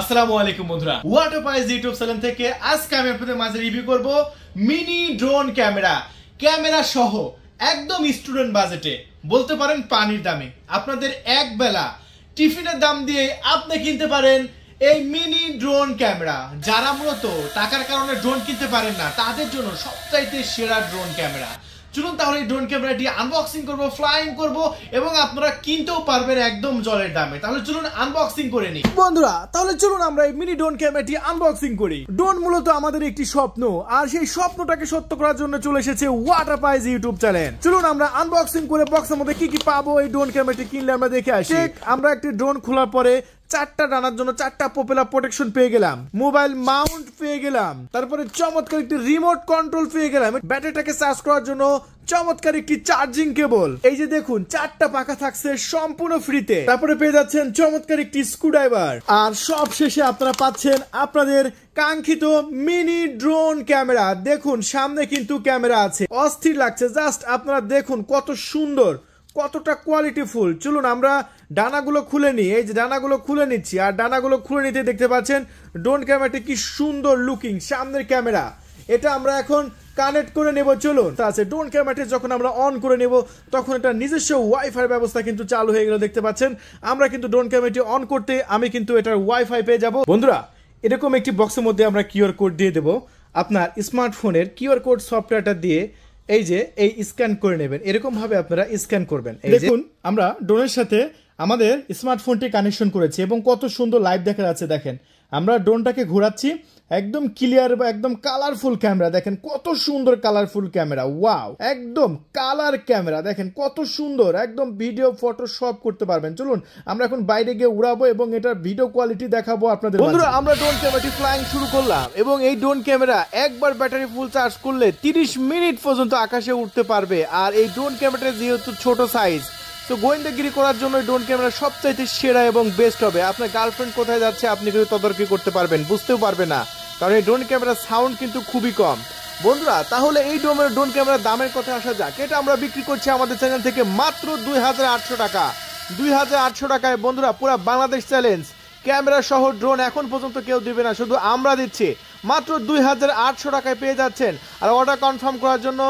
আসসালামু আলাইকুম বন্ধুরা ওয়াটার পাইস ইউটিউব চ্যানেল থেকে আজকে আমি আপনাদের মাঝে রিভিউ করব মিনি ড্রোন ক্যামেরা ক্যামেরা সহ একদম স্টুডেন্ট বাজেটে বলতে পারেন পানির দামে আপনাদের এক বেলা টিফিনের দাম দিয়ে আপনি কিনতে পারেন এই মিনি ড্রোন ক্যামেরা যারা মূলত টাকার কারণে ড্রোন কিনতে পারেন না তাদের জন্য সবচাইতে সেরা ড্রোন ক্যামেরা চলুন তাহলে ড্রোন ক্যামেরাটি আনবক্সিং করব ফ্লাইং করব এবং আপনারা কিনতেও পারবেন একদম জলের দামে তাহলে চলুন আনবক্সিং করে নিই বন্ধুরা তাহলে চলুন আমরা এই মিনি ড্রোন ক্যামেরাটি আনবক্সিং করি ড্রোন মূলত আমাদের একটি স্বপ্ন আর সেই স্বপ্নটাকে সত্য করার জন্য চলে এসেছে ওয়াটার পাইজ ইউটিউব চ্যানেল চলুন আমরা আনবক্সিং করে বক্সের মধ্যে কি কি পাবো এই ড্রোন ক্যামেরাটি কিনলে আমরা দেখে আসি আমরা একটি ড্রোন খোলার পরে চারটা ডানার জন্য চারটা পোপেলা প্রোটেকশন পেয়ে গেলাম মোবাইল মাউন্ট পেয়ে গেলাম তারপরে চমৎকার একটি রিমোট কন্ট্রোল পেয়ে গেলাম ব্যাটারিটাকে চার্জ করার জন্য চমৎকার একটি চার্জিং কেবল এই যে দেখুন চারটা পাখা থাকছে সম্পূর্ণ ফ্রিতে তারপরে পেয়ে যাচ্ছেন চমৎকার একটি স্ক্রুড্রাইভার আর সব শেষে আপনারা পাচ্ছেন আপনাদের কাঙ্ক্ষিত মিনি ড্রোন ক্যামেরা দেখুন সামনে কিন্তু ক্যামেরা আছে অস্থির লাগছে জাস্ট আপনারা দেখুন কত সুন্দর কতটা কোয়ালিটিফুল চলুন আমরা ডানাগুলো খুলে নিই এই যে ডানাগুলো খুলে নিচ্ছি আর ডানাগুলো খুলে নিতে দেখতে পাচ্ছেন ড্রোন ক্যামেরাটি কি সুন্দর লুকিং সামনের ক্যামেরা এটা আমরা এখন কানেক্ট করে নেব চলুন তা আছে ড্রোন ক্যামেরাটি যখন আমরা অন করে নেব তখন এটা নিজস্ব ওয়াইফাই ব্যবস্থা কিন্তু চালু হয়ে গেল দেখতে পাচ্ছেন আমরা কিন্তু ড্রোন ক্যামেরাটি অন করতে আমি কিন্তু এটার ওয়াইফাই পেয়ে যাব বন্ধুরা এরকম একটি বক্সের মধ্যে আমরা কিউআর কোড দিয়ে দেব আপনার স্মার্টফোনের কিউআর কোড সফটওয়্যারটা দিয়ে এই যে এই স্ক্যান করে নেবেন এরকম ভাবে আপনারা স্ক্যান করবেন দেখুন আমরা ড্রোনের সাথে আমাদের স্মার্টফোনটি কানেকশন করেছি এবং কত সুন্দর লাইভ দেখা যাচ্ছে দেখেন আমরা ড্রোনটাকে ঘোরাচ্ছি একদম ক্লিয়ার বা একদম কালারফুল ক্যামেরা দেখেন কত সুন্দর কালারফুল ক্যামেরা ওয়াও একদম কালার ক্যামেরা দেখেন কত সুন্দর একদম ভিডিও ফটো সব করতে পারবেন চলুন আমরা এখন বাইরে গিয়ে উড়াবো এবং এটার ভিডিও কোয়ালিটি দেখাবো আপনাদের বন্ধুরা আমরা ড্রোন ক্যামেরাটি ফ্লাইং শুরু করলাম এবং এই ড্রোন ক্যামেরা একবার ব্যাটারি ফুল চার্জ করলে 30 মিনিট পর্যন্ত আকাশে উঠতে পারবে আর এই ড্রোন ক্যামেরাটা যেহেতু ছোট সাইজ তো গোয়েন্দাগিরি করার জন্য ড্রোন ক্যামেরা সবচাইতে সেরা এবং বেস্ট হবে আপনার গার্লফ্রেন্ড কোথায় যাচ্ছে আপনি কিন্তু তদারকি করতে পারবেন বুঝতেও পারবে না কারণ এই ড্রোন ক্যামেরার সাউন্ড কিন্তু খুবই কম বন্ধুরা তাহলে এই ডোমের ড্রোন ক্যামেরার দামের কথা আসা যাক এটা আমরা বিক্রি করছি আমাদের চ্যানেল থেকে মাত্র দুই হাজার আটশো টাকা দুই হাজার আটশো টাকায় বন্ধুরা পুরা বাংলাদেশ চ্যালেঞ্জ ক্যামেরা সহ ড্রোন এখন পর্যন্ত কেউ দিবে না শুধু আমরা দিচ্ছি মাত্র দুই হাজার আটশো টাকায় পেয়ে যাচ্ছেন আর অর্ডার কনফার্ম করার জন্য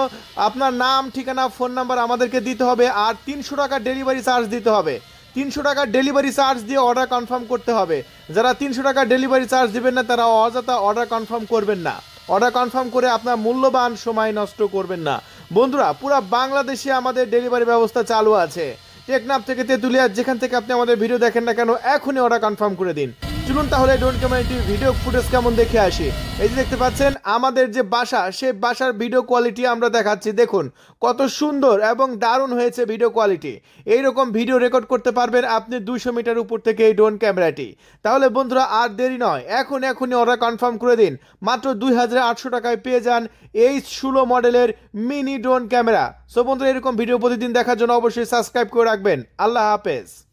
আপনার নাম ঠিকানা ফোন নাম্বার আমাদেরকে দিতে হবে আর তিনশো টাকা ডেলিভারি চার্জ দিতে হবে তিনশো টাকার ডেলিভারি চার্জ দিয়ে অর্ডার কনফার্ম করতে হবে যারা তিনশো টাকার ডেলিভারি চার্জ দেবেন না তারা অযথা অর্ডার কনফার্ম করবেন না অর্ডার কনফার্ম করে আপনার মূল্যবান সময় নষ্ট করবেন না বন্ধুরা পুরা বাংলাদেশে আমাদের ডেলিভারি ব্যবস্থা চালু আছে টেকনাফ থেকে তেঁতুলিয়া যেখান থেকে আপনি আমাদের ভিডিও দেখেন না কেন এখনই অর্ডার কনফার্ম করে দিন চলুন তাহলে ডোন্ট কমিউনিটি ভিডিও ফুটেজ কেমন দেখে আসি এই যে দেখতে পাচ্ছেন আমাদের যে বাসা সেই বাসার ভিডিও কোয়ালিটি আমরা দেখাচ্ছি দেখুন কত সুন্দর এবং দারুণ হয়েছে ভিডিও কোয়ালিটি এই রকম ভিডিও রেকর্ড করতে পারবেন আপনি দুশো মিটার উপর থেকে এই ড্রোন ক্যামেরাটি তাহলে বন্ধুরা আর দেরি নয় এখন এখনই অর্ডার কনফার্ম করে দিন মাত্র দুই টাকায় পেয়ে যান এই ষোলো মডেলের মিনি ড্রোন ক্যামেরা সো বন্ধুরা এরকম ভিডিও প্রতিদিন দেখার জন্য অবশ্যই সাবস্ক্রাইব করে রাখবেন আল্লাহ হাফেজ